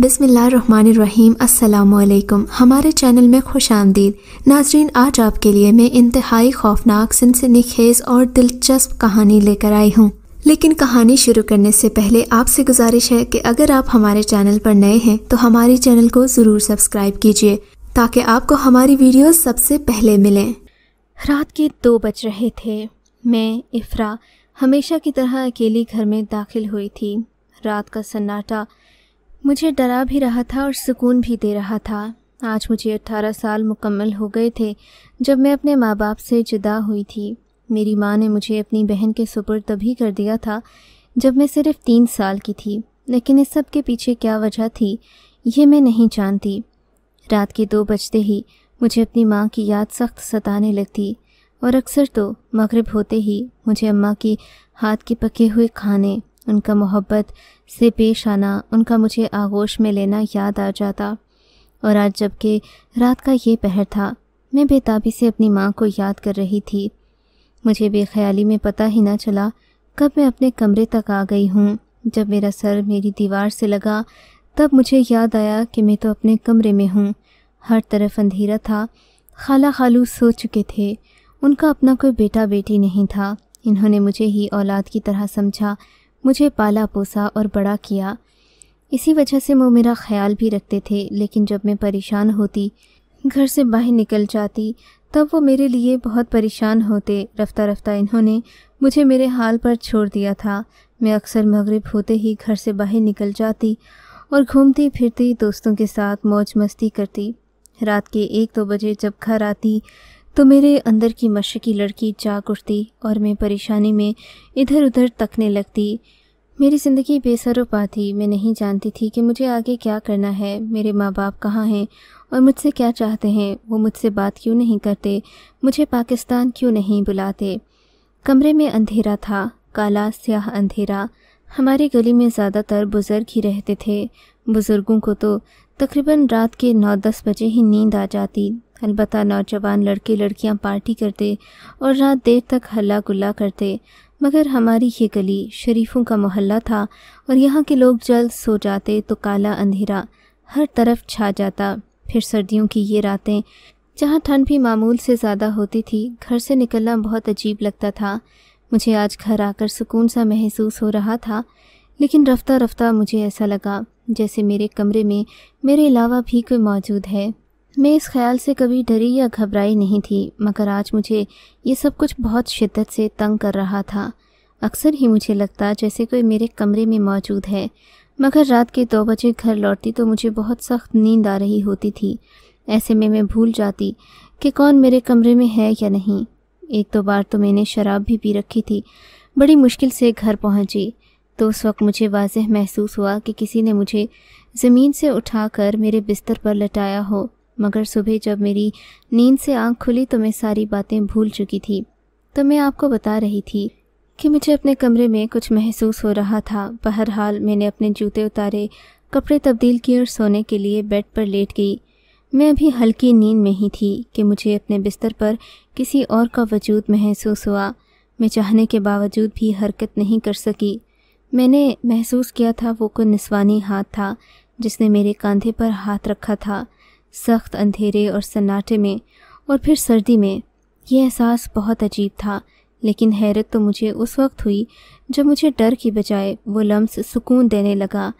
बिसमीम् अल्लाम हमारे चैनल में खुश आमदीद नाजरीन आज आपके लिए मैं इंतहाई खौफनाक सिनसनी और दिलचस्प कहानी लेकर आई हूँ लेकिन कहानी शुरू करने से पहले आपसे गुजारिश है कि अगर आप हमारे चैनल पर नए हैं तो हमारे चैनल को ज़रूर सब्सक्राइब कीजिए ताकि आपको हमारी वीडियो सबसे पहले मिलें रात के दो बज रहे थे मैं इफ्रा हमेशा की तरह अकेली घर में दाखिल हुई थी रात का सन्नाटा मुझे डरा भी रहा था और सुकून भी दे रहा था आज मुझे अट्ठारह साल मुकम्मल हो गए थे जब मैं अपने माँ बाप से जुदा हुई थी मेरी माँ ने मुझे अपनी बहन के सुपुर तभी कर दिया था जब मैं सिर्फ तीन साल की थी लेकिन इस सब के पीछे क्या वजह थी ये मैं नहीं जानती रात के दो बजते ही मुझे अपनी माँ की याद सख्त सताने लगती और अक्सर तो मगरब होते ही मुझे अम्मा की हाथ के पके हुए खाने उनका मोहब्बत से पेश आना उनका मुझे आगोश में लेना याद आ जाता और आज जबकि रात का ये पहर था मैं बेताबी से अपनी माँ को याद कर रही थी मुझे बेख्याली में पता ही ना चला कब मैं अपने कमरे तक आ गई हूँ जब मेरा सर मेरी दीवार से लगा तब मुझे याद आया कि मैं तो अपने कमरे में हूँ हर तरफ अंधेरा था खाला खालू सो चुके थे उनका अपना कोई बेटा बेटी नहीं था इन्होंने मुझे ही औलाद की तरह समझा मुझे पाला पोसा और बड़ा किया इसी वजह से वो मेरा ख्याल भी रखते थे लेकिन जब मैं परेशान होती घर से बाहर निकल जाती तब वो मेरे लिए बहुत परेशान होते रफ्ता रफ्ता इन्होंने मुझे मेरे हाल पर छोड़ दिया था मैं अक्सर मगरब होते ही घर से बाहर निकल जाती और घूमती फिरती दोस्तों के साथ मौज मस्ती करती रात के एक दो बजे जब घर आती तो मेरे अंदर की मशक़ी लड़की जाग उठती और मैं परेशानी में इधर उधर तकने लगती मेरी ज़िंदगी बेसरोपा थी मैं नहीं जानती थी कि मुझे आगे क्या करना है मेरे माँ बाप कहाँ हैं और मुझसे क्या चाहते हैं वो मुझसे बात क्यों नहीं करते मुझे पाकिस्तान क्यों नहीं बुलाते कमरे में अंधेरा था काला स्याह अंधेरा हमारी गली में ज़्यादातर बुज़ुर्ग ही रहते थे बुज़ुर्गों को तो तकरीबन रात के नौ दस बजे ही नींद आ जाती अलबत्ता नौजवान लड़के लड़कियां पार्टी करते और रात देर तक हल्ला गुल्ला करते मगर हमारी ये गली शरीफों का मोहल्ला था और यहाँ के लोग जल्द सो जाते तो काला अंधेरा हर तरफ छा जाता फिर सर्दियों की ये रातें जहाँ ठंड भी मामूल से ज़्यादा होती थी घर से निकलना बहुत अजीब लगता था मुझे आज घर आकर सुकून सा महसूस हो रहा था लेकिन रफ्ता रफ्ता मुझे ऐसा लगा जैसे मेरे कमरे में मेरे अलावा भी कोई मौजूद है मैं इस ख्याल से कभी डरी या घबराई नहीं थी मगर आज मुझे ये सब कुछ बहुत शिद्दत से तंग कर रहा था अक्सर ही मुझे लगता जैसे कोई मेरे कमरे में मौजूद है मगर रात के दो बजे घर लौटती तो मुझे बहुत सख्त नींद आ रही होती थी ऐसे में मैं भूल जाती कि कौन मेरे कमरे में है या नहीं एक दो बार तो मैंने शराब भी पी रखी थी बड़ी मुश्किल से घर पहुंची तो उस वक्त मुझे वाजह महसूस हुआ कि किसी ने मुझे ज़मीन से उठाकर मेरे बिस्तर पर लटाया हो मगर सुबह जब मेरी नींद से आंख खुली तो मैं सारी बातें भूल चुकी थी तो मैं आपको बता रही थी कि मुझे अपने कमरे में कुछ महसूस हो रहा था बहरहाल मैंने अपने जूते उतारे कपड़े तब्दील किए और सोने के लिए बेड पर लेट गई मैं अभी हल्की नींद में ही थी कि मुझे अपने बिस्तर पर किसी और का वजूद महसूस हुआ मैं चाहने के बावजूद भी हरकत नहीं कर सकी मैंने महसूस किया था वो कोई निस्वानी हाथ था जिसने मेरे कंधे पर हाथ रखा था सख्त अंधेरे और सन्नाटे में और फिर सर्दी में यह एहसास बहुत अजीब था लेकिन हैरत तो मुझे उस वक्त हुई जब मुझे डर की बजाय वो लम्स सुकून देने लगा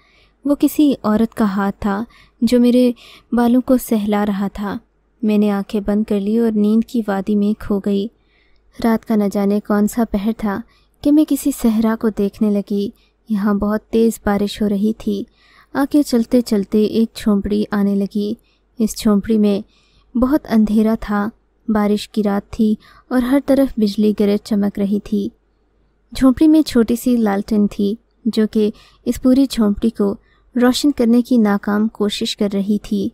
वो किसी औरत का हाथ था जो मेरे बालों को सहला रहा था मैंने आंखें बंद कर ली और नींद की वादी में खो गई रात का न जाने कौन सा पहर था कि मैं किसी सहरा को देखने लगी यहाँ बहुत तेज़ बारिश हो रही थी आगे चलते चलते एक झोंपड़ी आने लगी इस झोंपड़ी में बहुत अंधेरा था बारिश की रात थी और हर तरफ बिजली गरज चमक रही थी झोंपड़ी में छोटी सी लालटेन थी जो कि इस पूरी झोंपड़ी को रोशन करने की नाकाम कोशिश कर रही थी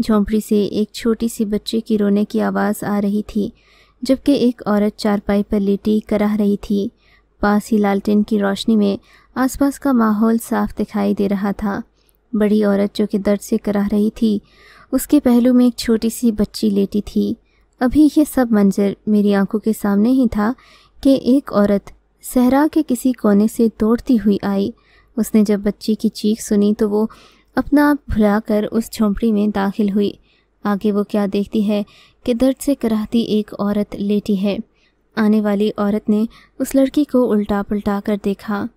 झोंपड़ी से एक छोटी सी बच्चे की रोने की आवाज़ आ रही थी जबकि एक औरत चारपाई पर लेटी कराह रही थी पास ही लालटेन की रोशनी में आसपास का माहौल साफ दिखाई दे रहा था बड़ी औरत जो कि दर्द से कराह रही थी उसके पहलू में एक छोटी सी बच्ची लेटी थी अभी यह सब मंजर मेरी आंखों के सामने ही था कि एक औरत सहरा के किसी कोने से दौड़ती हुई आई उसने जब बच्ची की चीख सुनी तो वो अपना आप भुलाकर उस झोंपड़ी में दाखिल हुई आगे वो क्या देखती है कि दर्द से कराहती एक औरत लेटी है आने वाली औरत ने उस लड़की को उल्टा पुलटा कर देखा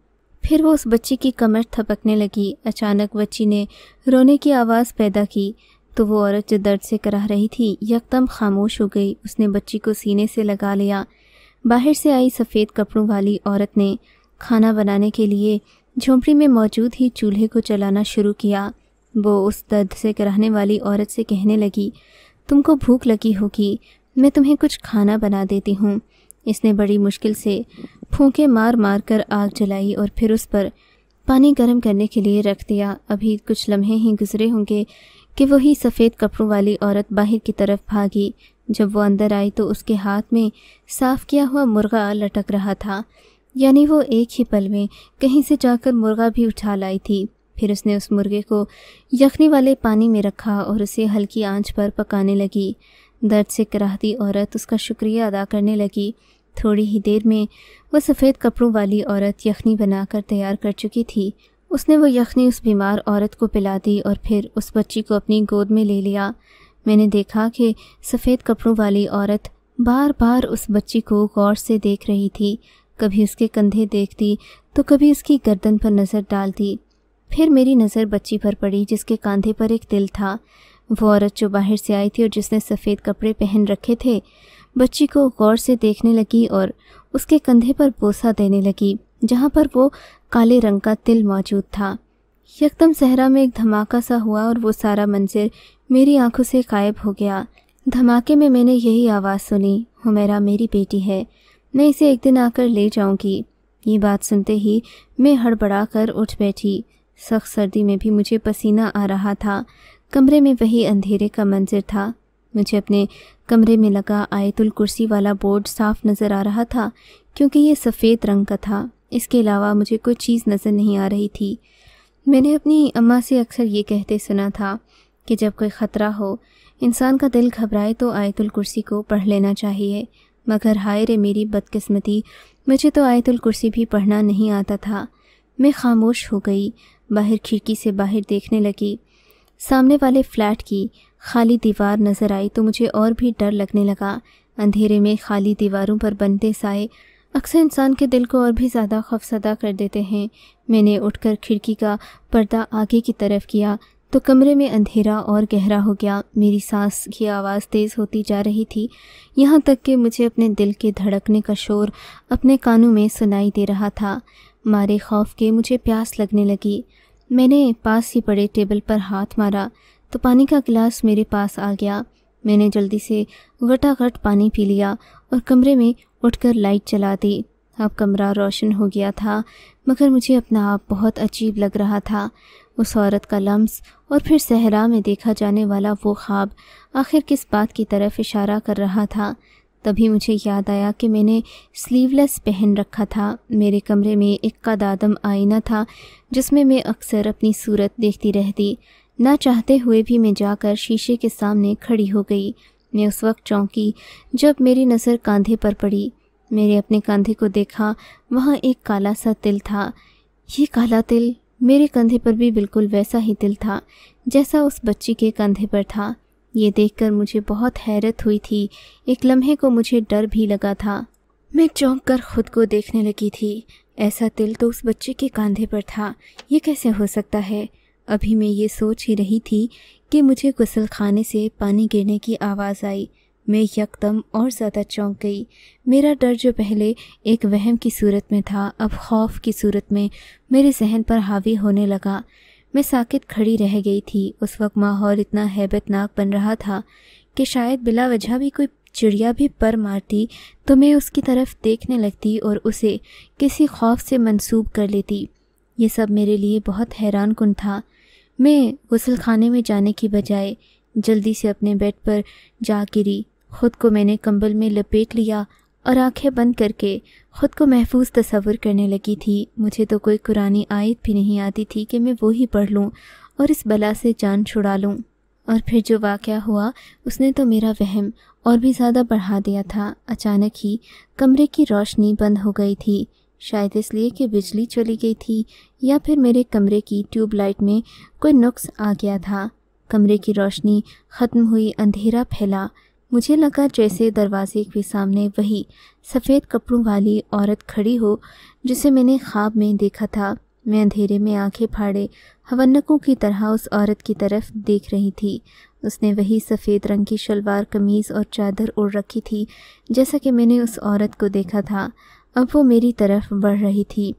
फिर वो उस बच्ची की कमर थपकने लगी अचानक बच्ची ने रोने की आवाज़ पैदा की तो वो औरत जो दर्द से कराह रही थी यकदम खामोश हो गई उसने बच्ची को सीने से लगा लिया बाहर से आई सफ़ेद कपड़ों वाली औरत ने खाना बनाने के लिए झोंपड़ी में मौजूद ही चूल्हे को चलाना शुरू किया वो उस दर्द से कराहने वाली औरत से कहने लगी तुमको भूख लगी होगी मैं तुम्हें कुछ खाना बना देती हूँ इसने बड़ी मुश्किल से फूके मार मार कर आग जलाई और फिर उस पर पानी गर्म करने के लिए रख दिया अभी कुछ लम्हे ही गुजरे होंगे कि वही सफ़ेद कपड़ों वाली औरत बाहर की तरफ भागी जब वो अंदर आई तो उसके हाथ में साफ़ किया हुआ मुर्गा लटक रहा था यानी वो एक ही पल में कहीं से जाकर मुर्गा भी उठा लाई थी फिर उसने उस मुर्गे को यखनी वाले पानी में रखा और उसे हल्की आंच पर पकाने लगी दर्द से कराहती औरत उसका शुक्रिया अदा करने लगी थोड़ी ही देर में वह सफ़ेद कपड़ों वाली औरत यखनी बनाकर तैयार कर चुकी थी उसने वो यखनी उस बीमार औरत को पिला दी और फिर उस बच्ची को अपनी गोद में ले लिया मैंने देखा कि सफ़ेद कपड़ों वाली औरत बार बार उस बच्ची को गौर से देख रही थी कभी उसके कंधे देखती तो कभी उसकी गर्दन पर नज़र डालती फिर मेरी नज़र बच्ची पर पड़ी जिसके कंधे पर एक दिल था वो औरत जो बाहर से आई थी और जिसने सफ़ेद कपड़े पहन रखे थे बच्ची को गौर से देखने लगी और उसके कंधे पर बोसा देने लगी जहाँ पर वो काले रंग का तिल मौजूद था यकदम सहरा में एक धमाका सा हुआ और वो सारा मंजर मेरी आंखों से गायब हो गया धमाके में मैंने यही आवाज़ सुनी हुमेरा मेरी बेटी है मैं इसे एक दिन आकर ले जाऊंगी ये बात सुनते ही मैं हड़बड़ा कर उठ बैठी सख्त सर्दी में भी मुझे पसीना आ रहा था कमरे में वही अंधेरे का मंजर था मुझे अपने कमरे में लगा आयतुल कुर्सी वाला बोर्ड साफ नज़र आ रहा था क्योंकि ये सफ़ेद रंग का था इसके अलावा मुझे कोई चीज़ नज़र नहीं आ रही थी मैंने अपनी अम्मा से अक्सर ये कहते सुना था कि जब कोई ख़तरा हो इंसान का दिल घबराए तो आयतुल कुर्सी को पढ़ लेना चाहिए मगर हाय रे मेरी बदकिस्मती मुझे तो आयतुल कुर्सी भी पढ़ना नहीं आता था मैं खामोश हो गई बाहर खिड़की से बाहर देखने लगी सामने वाले फ्लैट की खाली दीवार नज़र आई तो मुझे और भी डर लगने लगा अंधेरे में खाली दीवारों पर बनते साए अक्सर इंसान के दिल को और भी ज़्यादा खफसदा कर देते हैं मैंने उठकर खिड़की का पर्दा आगे की तरफ किया तो कमरे में अंधेरा और गहरा हो गया मेरी सांस की आवाज़ तेज़ होती जा रही थी यहाँ तक कि मुझे अपने दिल के धड़कने का शोर अपने कानों में सुनाई दे रहा था मारे खौफ के मुझे प्यास लगने लगी मैंने पास ही पड़े टेबल पर हाथ मारा तो पानी का गिलास मेरे पास आ गया मैंने जल्दी से घटाघट पानी पी लिया और कमरे में उठकर लाइट चला दी अब कमरा रोशन हो गया था मगर मुझे अपना आप बहुत अजीब लग रहा था उस औरत का लम्स और फिर सहरा में देखा जाने वाला वो ख्वाब आखिर किस बात की तरफ इशारा कर रहा था तभी मुझे याद आया कि मैंने स्लीवलेस पहन रखा था मेरे कमरे में एक का दादम आईना था जिसमें मैं अक्सर अपनी सूरत देखती रहती ना चाहते हुए भी मैं जाकर शीशे के सामने खड़ी हो गई मैं उस वक्त चौंकी जब मेरी नज़र कंधे पर पड़ी मेरे अपने कंधे को देखा वहाँ एक काला सा तिल था ये काला तिल मेरे कंधे पर भी बिल्कुल वैसा ही तिल था जैसा उस बच्ची के कंधे पर था ये देखकर मुझे बहुत हैरत हुई थी एक लम्हे को मुझे डर भी लगा था मैं चौंक कर खुद को देखने लगी थी ऐसा तिल तो उस बच्चे के कंधे पर था ये कैसे हो सकता है अभी मैं ये सोच ही रही थी कि मुझे गुसल खाने से पानी गिरने की आवाज़ आई मैं यकदम और ज़्यादा चौंक गई मेरा डर जो पहले एक वहम की सूरत में था अब खौफ की सूरत में मेरे जहन पर हावी होने लगा मैं साकित खड़ी रह गई थी उस वक्त माहौल इतना हैबतनाक बन रहा था कि शायद बिला वजह भी कोई चिड़िया भी पर मारती तो मैं उसकी तरफ देखने लगती और उसे किसी खौफ से मंसूब कर लेती ये सब मेरे लिए बहुत हैरान कन था मैं गसल खाने में जाने की बजाय जल्दी से अपने बेड पर जा गिरी खुद को मैंने कंबल में लपेट लिया और आंखें बंद करके ख़ुद को महफूज तस्वुर करने लगी थी मुझे तो कोई कुरानी आयत भी नहीं आती थी कि मैं वो ही पढ़ लूँ और इस बला से जान छुड़ा लूँ और फिर जो वाक़ हुआ उसने तो मेरा वहम और भी ज़्यादा बढ़ा दिया था अचानक ही कमरे की रोशनी बंद हो गई थी शायद इसलिए कि बिजली चली गई थी या फिर मेरे कमरे की ट्यूबलाइट में कोई नुक्स आ गया था कमरे की रोशनी ख़त्म हुई अंधेरा फैला मुझे लगा जैसे दरवाजे के सामने वही सफ़ेद कपड़ों वाली औरत खड़ी हो जिसे मैंने ख्वाब में देखा था मैं अंधेरे में आंखें फाड़े हवनकों की तरह उस औरत की तरफ देख रही थी उसने वही सफ़ेद रंग की शलवार कमीज़ और चादर ओढ़ रखी थी जैसा कि मैंने उस औरत को देखा था अब वो मेरी तरफ बढ़ रही थी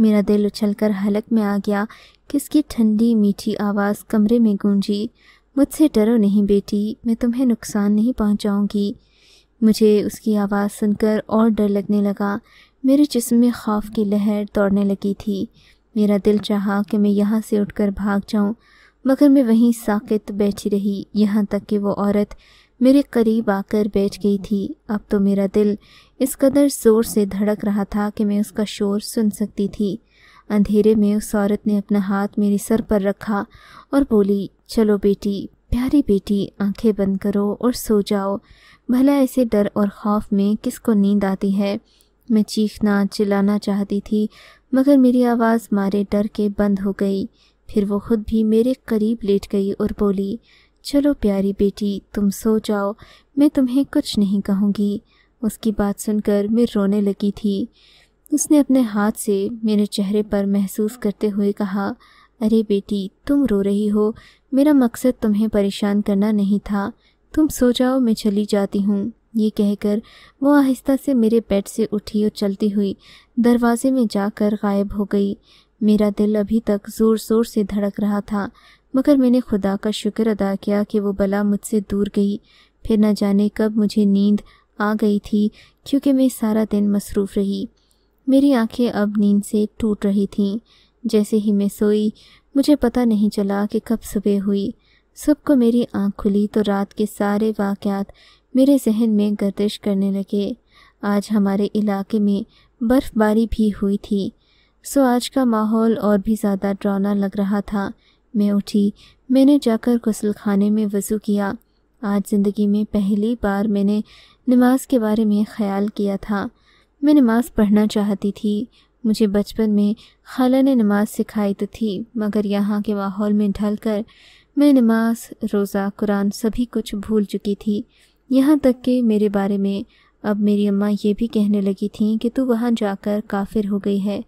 मेरा दिल उछलकर हलक में आ गया किसकी ठंडी मीठी आवाज़ कमरे में गूंजी मुझसे डरो नहीं बेटी मैं तुम्हें नुकसान नहीं पहुंचाऊंगी मुझे उसकी आवाज़ सुनकर और डर लगने लगा मेरे जिस्म में खौफ की लहर दौड़ने लगी थी मेरा दिल चाहा कि मैं यहाँ से उठकर भाग जाऊँ मगर मैं वहीं साकित बैठी रही यहाँ तक कि वो औरत मेरे करीब आकर बैठ गई थी अब तो मेरा दिल इस कदर जोर से धड़क रहा था कि मैं उसका शोर सुन सकती थी अंधेरे में उस औरत ने अपना हाथ मेरे सर पर रखा और बोली चलो बेटी प्यारी बेटी आंखें बंद करो और सो जाओ भला ऐसे डर और खौफ में किसको नींद आती है मैं चीखना चिल्लाना चाहती थी मगर मेरी आवाज़ मारे डर के बंद हो गई फिर वो खुद भी मेरे करीब लेट गई और बोली चलो प्यारी बेटी तुम सो जाओ मैं तुम्हें कुछ नहीं कहूँगी उसकी बात सुनकर मैं रोने लगी थी उसने अपने हाथ से मेरे चेहरे पर महसूस करते हुए कहा अरे बेटी तुम रो रही हो मेरा मकसद तुम्हें परेशान करना नहीं था तुम सो जाओ मैं चली जाती हूँ ये कहकर वो आहिस्ता से मेरे बेड से उठी और चलती हुई दरवाजे में जाकर गायब हो गई मेरा दिल अभी तक ज़ोर ज़ोर से धड़क रहा था मगर मैंने खुदा का शुक्र अदा किया कि वो बला मुझसे दूर गई फिर न जाने कब मुझे नींद आ गई थी क्योंकि मैं सारा दिन मसरूफ़ रही मेरी आंखें अब नींद से टूट रही थीं जैसे ही मैं सोई मुझे पता नहीं चला कि कब सुबह हुई सुबह को मेरी आंख खुली तो रात के सारे वाक़ात मेरे जहन में गर्दिश करने लगे आज हमारे इलाके में बर्फ़बारी भी हुई थी सो आज का माहौल और भी ज़्यादा डरावना लग रहा था मैं उठी मैंने जाकर गसल खाने में वज़ू किया आज ज़िंदगी में पहली बार मैंने नमाज के बारे में ख्याल किया था मैं नमाज़ पढ़ना चाहती थी मुझे बचपन में खाला ने नमाज़ सिखाई तो थी मगर यहाँ के माहौल में ढल कर मैं नमाज रोज़ा कुरान सभी कुछ भूल चुकी थी यहाँ तक कि मेरे बारे में अब मेरी अम्मा ये भी कहने लगी थी कि तू वहाँ जाकर काफिर हो गई है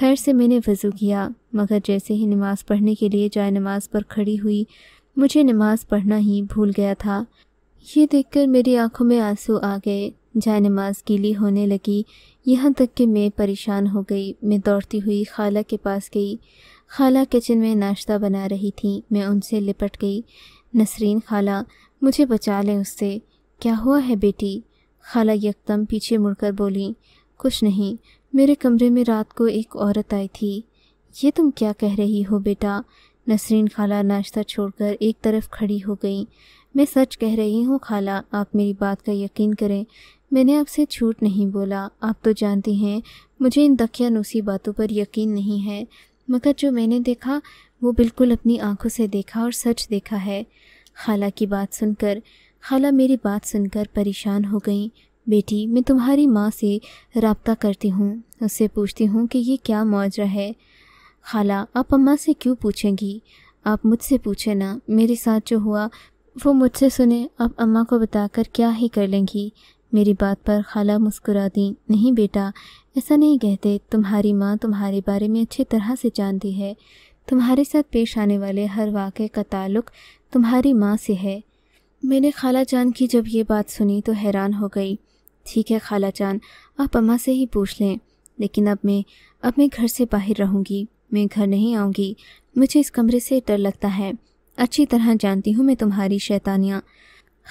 खैर से मैंने वज़ू किया मगर जैसे ही नमाज़ पढ़ने के लिए जाए नमाज पर खड़ी हुई मुझे नमाज़ पढ़ना ही भूल गया था ये देखकर मेरी आंखों में आंसू आ गए जाय नमाज गीली होने लगी यहाँ तक कि मैं परेशान हो गई मैं दौड़ती हुई खाला के पास गई खाला किचन में नाश्ता बना रही थी मैं उनसे लिपट गई नसरीन खाला मुझे बचा लें उससे क्या हुआ है बेटी खाला यकदम पीछे मुड़कर बोली कुछ नहीं मेरे कमरे में रात को एक औरत आई थी ये तुम क्या कह रही हो बेटा नसरीन खाला नाश्ता छोड़कर एक तरफ खड़ी हो गई मैं सच कह रही हूँ खाला आप मेरी बात का यकीन करें मैंने आपसे झूठ नहीं बोला आप तो जानती हैं मुझे इन दखियानुसी बातों पर यकीन नहीं है मगर जो मैंने देखा वो बिल्कुल अपनी आंखों से देखा और सच देखा है खाला की बात सुनकर खाला मेरी बात सुनकर परेशान हो गई बेटी मैं तुम्हारी माँ से रबता करती हूँ उससे पूछती हूँ कि ये क्या मुआजरा है खाला आप अम्मा से क्यों पूछेंगी आप मुझसे पूछें ना मेरे साथ जो हुआ वो मुझसे सुने अब अम्मा को बताकर क्या ही कर लेंगी मेरी बात पर खाला मुस्कुरा दी नहीं बेटा ऐसा नहीं कहते तुम्हारी माँ तुम्हारे बारे में अच्छी तरह से जानती है तुम्हारे साथ पेश आने वाले हर वाक़े का ताल्लुक तुम्हारी माँ से है मैंने खाला जान की जब ये बात सुनी तो हैरान हो गई ठीक है खाला जान आप अम्मा से ही पूछ लें लेकिन अब मैं अब मैं घर से बाहर रहूँगी मैं घर नहीं आऊँगी मुझे इस कमरे से डर लगता है अच्छी तरह जानती हूँ मैं तुम्हारी शैतानियाँ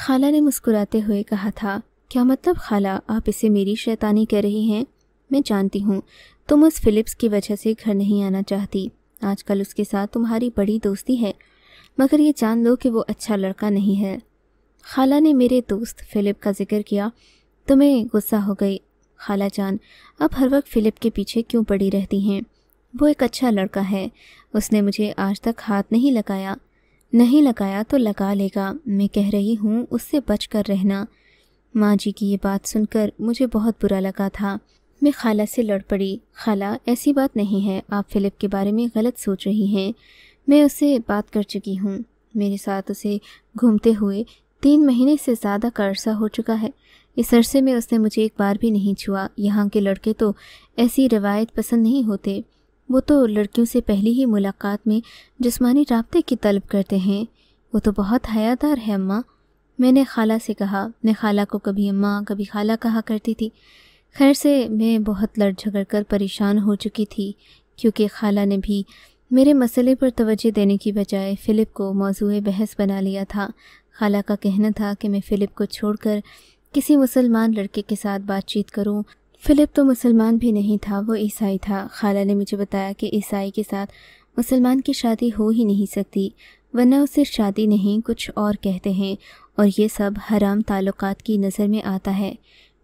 खाला ने मुस्कुराते हुए कहा था क्या मतलब खाला आप इसे मेरी शैतानी कह रही हैं मैं जानती हूँ तुम उस फिलिप्स की वजह से घर नहीं आना चाहती आजकल उसके साथ तुम्हारी बड़ी दोस्ती है मगर ये जान लो कि वो अच्छा लड़का नहीं है खाला ने मेरे दोस्त फ़िलिप का जिक्र किया तुम्हें गुस्सा हो गई खाला जान अब हर वक्त फ़िलिप के पीछे क्यों पड़ी रहती हैं वो एक अच्छा लड़का है उसने मुझे आज तक हाथ नहीं लगाया नहीं लगाया तो लगा लेगा मैं कह रही हूँ उससे बच कर रहना माँ जी की ये बात सुनकर मुझे बहुत बुरा लगा था मैं खाला से लड़ पड़ी खाला ऐसी बात नहीं है आप फ़िलिप के बारे में गलत सोच रही हैं मैं उससे बात कर चुकी हूँ मेरे साथ उसे घूमते हुए तीन महीने से ज़्यादा का अरसा हो चुका है इस अरसे में उसने मुझे एक बार भी नहीं छुआ यहाँ के लड़के तो ऐसी रवायत पसंद नहीं होते वो तो लड़कियों से पहली ही मुलाकात में जिस्मानी रबते की तलब करते हैं वो तो बहुत हयादार है अम्मा मैंने खाला से कहा मैं खाला को कभी अम्मा कभी खाला कहा करती थी खैर से मैं बहुत लड़ झगड़ कर परेशान हो चुकी थी क्योंकि खाला ने भी मेरे मसले पर तोज्ह देने की बजाय फ़िलिप को मौजू बहस बना लिया था खाला का कहना था कि मैं फ़िलिप को छोड़कर किसी मुसलमान लड़के के साथ बातचीत करूं फ़िलिप तो मुसलमान भी नहीं था वो ईसाई था खाला ने मुझे बताया कि ईसाई के साथ मुसलमान की शादी हो ही नहीं सकती वरना उसे शादी नहीं कुछ और कहते हैं और ये सब हराम ताल्लुकात की नज़र में आता है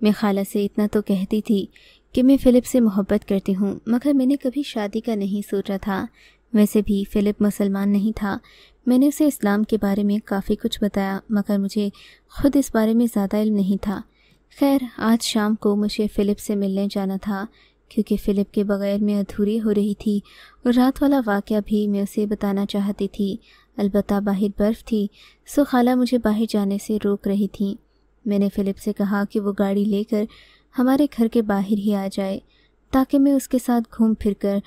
मैं खाला से इतना तो कहती थी कि मैं फ़िलिप से मोहब्बत करती हूँ मगर मैंने कभी शादी का नहीं सोचा था वैसे भी फ़िलिप मुसलमान नहीं था मैंने उसे इस्लाम के बारे में काफ़ी कुछ बताया मगर मुझे खुद इस बारे में ज़्यादा इल्म नहीं था खैर आज शाम को मुझे फ़िलिप से मिलने जाना था क्योंकि फ़िलिप के बगैर मैं अधूरी हो रही थी और रात वाला वाक़ भी मैं उसे बताना चाहती थी अलबत् बाहर बर्फ़ थी सो खाला मुझे बाहर जाने से रोक रही थी मैंने फ़िलिप से कहा कि वो गाड़ी लेकर हमारे घर के बाहर ही आ जाए ताकि मैं उसके साथ घूम फिर कर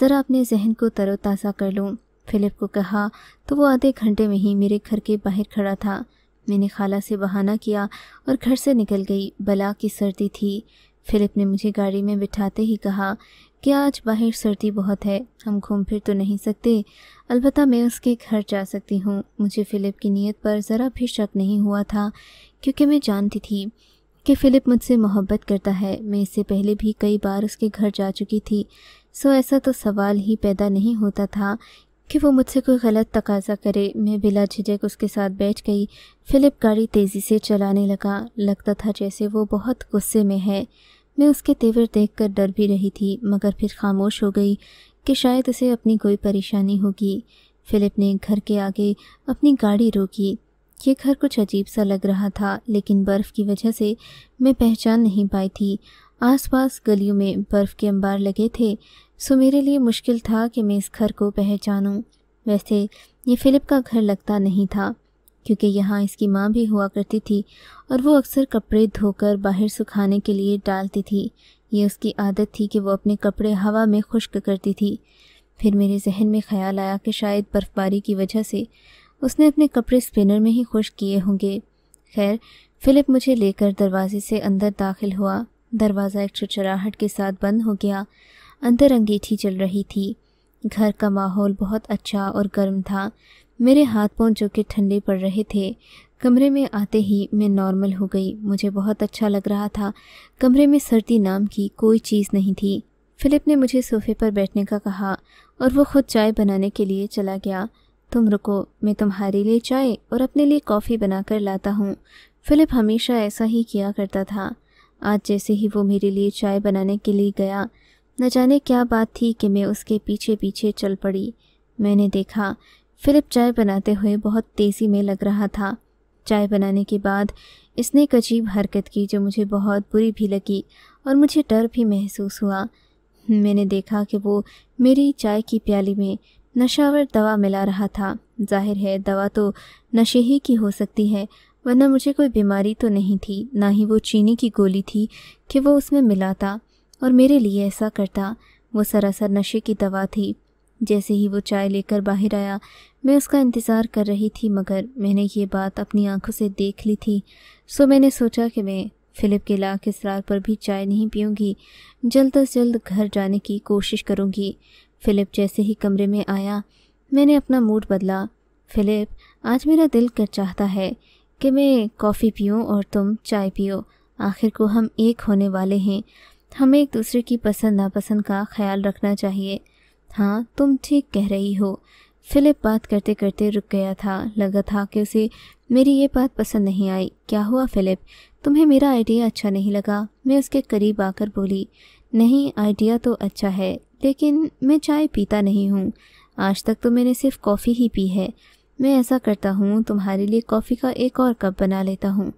ज़रा अपने जहन को तरोताज़ा कर लूँ फ़िलिप को कहा तो वो आधे घंटे में ही मेरे घर के बाहर खड़ा था मैंने खाला से बहाना किया और घर से निकल गई बला की सर्दी थी फिलिप ने मुझे गाड़ी में बिठाते ही कहा कि आज बाहर सर्दी बहुत है हम घूम फिर तो नहीं सकते अलबत्त मैं उसके घर जा सकती हूँ मुझे फ़िलिप की नीयत पर ज़रा भी शक नहीं हुआ था क्योंकि मैं जानती थी कि फ़िलिप मुझसे मोहब्बत करता है मैं इससे पहले भी कई बार उसके घर जा चुकी थी सो ऐसा तो सवाल ही पैदा नहीं होता था कि वो मुझसे कोई गलत तकाजा करे मैं बिला झिझक उसके साथ बैठ गई फिलिप गाड़ी तेज़ी से चलाने लगा लगता था जैसे वो बहुत गुस्से में है मैं उसके तेवर देखकर डर भी रही थी मगर फिर खामोश हो गई कि शायद उसे अपनी कोई परेशानी होगी फ़िलिप ने घर के आगे अपनी गाड़ी रोकी ये घर कुछ अजीब सा लग रहा था लेकिन बर्फ़ की वजह से मैं पहचान नहीं पाई थी आसपास गलियों में बर्फ़ के अंबार लगे थे सो मेरे लिए मुश्किल था कि मैं इस घर को पहचानूं वैसे ये फ़िलिप का घर लगता नहीं था क्योंकि यहाँ इसकी माँ भी हुआ करती थी और वो अक्सर कपड़े धोकर बाहर सुखाने के लिए डालती थी ये उसकी आदत थी कि वो अपने कपड़े हवा में खुश्क करती थी फिर मेरे जहन में ख्याल आया कि शायद बर्फ़बारी की वजह से उसने अपने कपड़े स्पिनर में ही खुश किए होंगे खैर फ़िलिप मुझे लेकर दरवाजे से अंदर दाखिल हुआ दरवाज़ा एक चुचराहट के साथ बंद हो गया अंदर अंगीठी चल रही थी घर का माहौल बहुत अच्छा और गर्म था मेरे हाथ पाँव जो कि ठंडे पड़ रहे थे कमरे में आते ही मैं नॉर्मल हो गई मुझे बहुत अच्छा लग रहा था कमरे में सर्दी नाम की कोई चीज़ नहीं थी फ़िलिप ने मुझे सोफ़े पर बैठने का कहा और वो ख़ुद चाय बनाने के लिए चला गया तुम रुको मैं तुम्हारे लिए चाय और अपने लिए कॉफ़ी बनाकर लाता हूँ फ़िलिप हमेशा ऐसा ही किया करता था आज जैसे ही वो मेरे लिए चाय बनाने के लिए गया न जाने क्या बात थी कि मैं उसके पीछे पीछे चल पड़ी मैंने देखा फिलिप चाय बनाते हुए बहुत तेज़ी में लग रहा था चाय बनाने के बाद इसने एक अजीब हरकत की जो मुझे बहुत बुरी भी लगी और मुझे डर भी महसूस हुआ मैंने देखा कि वो मेरी चाय की प्याली में नशावर दवा मिला रहा था जाहिर है दवा तो नशे ही की हो सकती है वरना मुझे कोई बीमारी तो नहीं थी ना ही वो चीनी की गोली थी कि वो उसमें मिलाता और मेरे लिए ऐसा करता वो सरासर नशे की दवा थी जैसे ही वो चाय लेकर बाहर आया मैं उसका इंतज़ार कर रही थी मगर मैंने ये बात अपनी आंखों से देख ली थी सो मैंने सोचा कि मैं फ़िलिप के लाख इसरार पर भी चाय नहीं पीऊँगी जल्द अज जल्द घर जाने की कोशिश करूँगी फ़िलिप जैसे ही कमरे में आया मैंने अपना मूड बदला फ़िलिप आज मेरा दिल कर चाहता है कि मैं कॉफ़ी पीऊँ और तुम चाय पियो आखिर को हम एक होने वाले हैं हमें एक दूसरे की पसंद नापसंद का ख्याल रखना चाहिए हाँ तुम ठीक कह रही हो फिलिप बात करते करते रुक गया था लगा था कि उसे मेरी ये बात पसंद नहीं आई क्या हुआ फ़िलिप तुम्हें मेरा आइडिया अच्छा नहीं लगा मैं उसके करीब आकर बोली नहीं आइडिया तो अच्छा है लेकिन मैं चाय पीता नहीं हूँ आज तक तो मैंने सिर्फ कॉफ़ी ही पी है मैं ऐसा करता हूँ तुम्हारे लिए कॉफ़ी का एक और कप बना लेता हूँ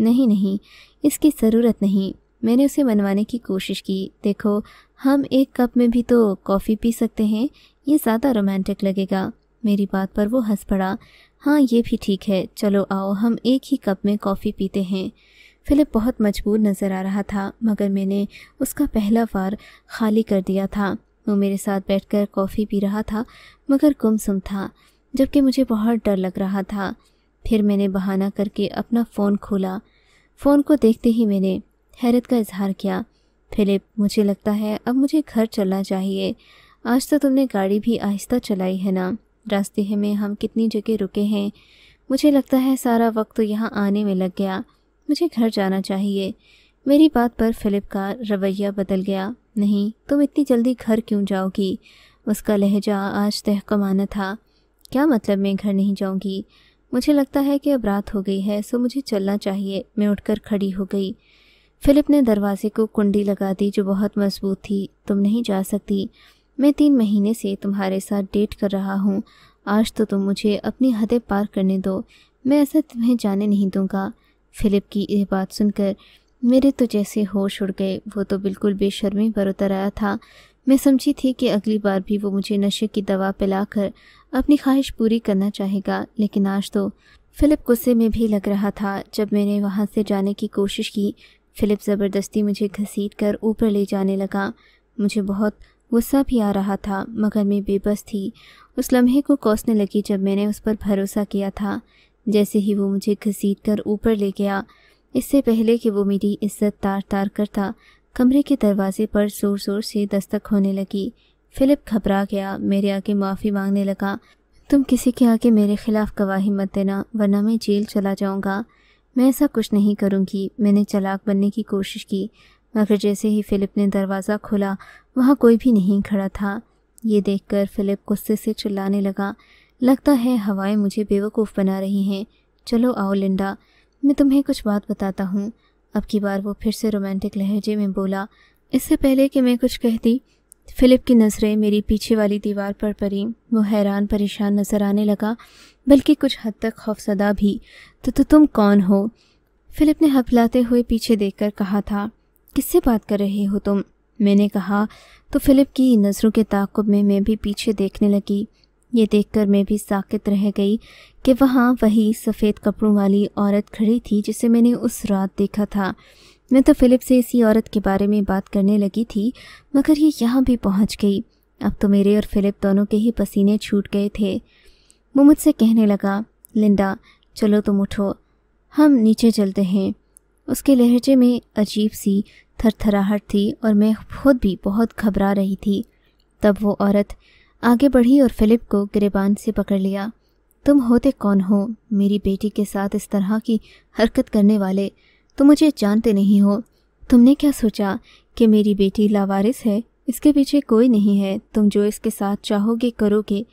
नहीं नहीं इसकी ज़रूरत नहीं मैंने उसे बनवाने की कोशिश की देखो हम एक कप में भी तो कॉफ़ी पी सकते हैं ये ज़्यादा रोमांटिक लगेगा मेरी बात पर वो हंस पड़ा हाँ ये भी ठीक है चलो आओ हम एक ही कप में कॉफ़ी पीते हैं फिलिप बहुत मजबूर नज़र आ रहा था मगर मैंने उसका पहला बार खाली कर दिया था वो मेरे साथ बैठकर कॉफ़ी पी रहा था मगर गुमसुम था जबकि मुझे बहुत डर लग रहा था फिर मैंने बहाना करके अपना फ़ोन खोला फ़ोन को देखते ही मैंने हैरत का इजहार किया फिलिप मुझे लगता है अब मुझे घर चलना चाहिए आज तो तुमने गाड़ी भी आहिस्ता चलाई है ना रास्ते में हम कितनी जगह रुके हैं मुझे लगता है सारा वक्त तो यहाँ आने में लग गया मुझे घर जाना चाहिए मेरी बात पर फिलिप का रवैया बदल गया नहीं तुम इतनी जल्दी घर क्यों जाओगी उसका लहजा आज तहकमाना था क्या मतलब मैं घर नहीं जाऊँगी मुझे लगता है कि अब रात हो गई है सो मुझे चलना चाहिए मैं उठकर खड़ी हो गई फिलिप ने दरवाजे को कुंडी लगा दी जो बहुत मजबूत थी तुम नहीं जा सकती मैं तीन महीने से तुम्हारे साथ डेट कर रहा हूँ आज तो तुम मुझे अपनी हदें पार करने दो मैं ऐसा तुम्हें जाने नहीं दूंगा फिलिप की यह बात सुनकर मेरे तो जैसे होश उड़ गए वो तो बिल्कुल बेशर्मी पर उतर आया था मैं समझी थी कि अगली बार भी वो मुझे नशे की दवा पिलाकर अपनी ख्वाहिश पूरी करना चाहेगा लेकिन आज तो फिलिप गुस्से में भी लग रहा था जब मैंने वहाँ से जाने की कोशिश की फ़िलिप ज़बरदस्ती मुझे घसीट कर ऊपर ले जाने लगा मुझे बहुत गुस्सा भी आ रहा था मगर मैं बेबस थी उस लम्हे को कोसने लगी जब मैंने उस पर भरोसा किया था जैसे ही वो मुझे घसीट कर ऊपर ले गया इससे पहले कि वो मेरी इज्जत तार तार करता कमरे के दरवाजे पर ज़ोर ज़ोर से दस्तक होने लगी फ़िलिप घबरा गया मेरे आगे माफ़ी मांगने लगा तुम किसी के आगे मेरे खिलाफ गवाही मत देना वरना मैं जेल चला जाऊंगा मैं ऐसा कुछ नहीं करूँगी मैंने चलाक बनने की कोशिश की मगर जैसे ही फ़िलिप ने दरवाज़ा खोला वहाँ कोई भी नहीं खड़ा था ये देखकर फ़िलिप गुस्से से चिल्लाने लगा लगता है हवाएं मुझे बेवकूफ़ बना रही हैं चलो आओ लिंडा मैं तुम्हें कुछ बात बताता हूँ अब की बार वो फिर से रोमांटिक लहजे में बोला इससे पहले कि मैं कुछ कहती फ़िलिप की नज़रें मेरी पीछे वाली दीवार पर पड़ी वो हैरान परेशान नज़र आने लगा बल्कि कुछ हद तक खौफसदा भी तो, तो तुम कौन हो फिलिप ने हफलाते हुए पीछे देखकर कहा था किससे बात कर रहे हो तुम मैंने कहा तो फिलिप की नज़रों के ताकुब में मैं भी पीछे देखने लगी ये देखकर मैं भी साकित रह गई कि वहाँ वही सफ़ेद कपड़ों वाली औरत खड़ी थी जिसे मैंने उस रात देखा था मैं तो फिलिप से इसी औरत के बारे में बात करने लगी थी मगर ये यहाँ भी पहुँच गई अब तो मेरे और फिलिप दोनों के ही पसीने छूट गए थे वो मुझसे कहने लगा लिंडा चलो तुम उठो हम नीचे चलते हैं उसके लहजे में अजीब सी थरथराहट थी और मैं खुद भी बहुत घबरा रही थी तब वो औरत आगे बढ़ी और फिलिप को गिरेबान से पकड़ लिया तुम होते कौन हो मेरी बेटी के साथ इस तरह की हरकत करने वाले तुम मुझे जानते नहीं हो तुमने क्या सोचा कि मेरी बेटी लावारिस है इसके पीछे कोई नहीं है तुम जो इसके साथ चाहोगे करोगे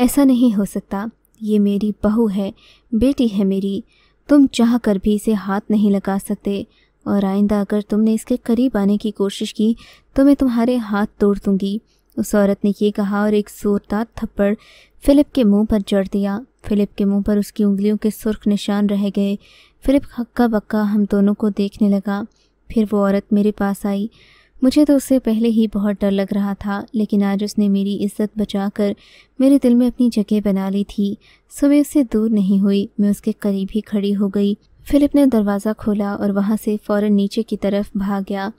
ऐसा नहीं हो सकता ये मेरी बहू है बेटी है मेरी तुम चाह कर भी इसे हाथ नहीं लगा सकते और आइंदा अगर तुमने इसके करीब आने की कोशिश की तो मैं तुम्हारे हाथ तोड़ दूंगी उस औरत ने ये कहा और एक जोरदार थप्पड़ फ़िलिप के मुंह पर जड़ दिया फ़िलिप के मुंह पर उसकी उंगलियों के सुर्ख निशान रह गए फ़िलिप हक्का बक्का हम दोनों को देखने लगा फिर वो औरत मेरे पास आई मुझे तो उससे पहले ही बहुत डर लग रहा था लेकिन आज उसने मेरी इज्जत बचाकर मेरे दिल में अपनी जगह बना ली थी सुबह उससे दूर नहीं हुई मैं उसके करीब ही खड़ी हो गई फिलिप ने दरवाज़ा खोला और वहाँ से फ़ौर नीचे की तरफ भाग गया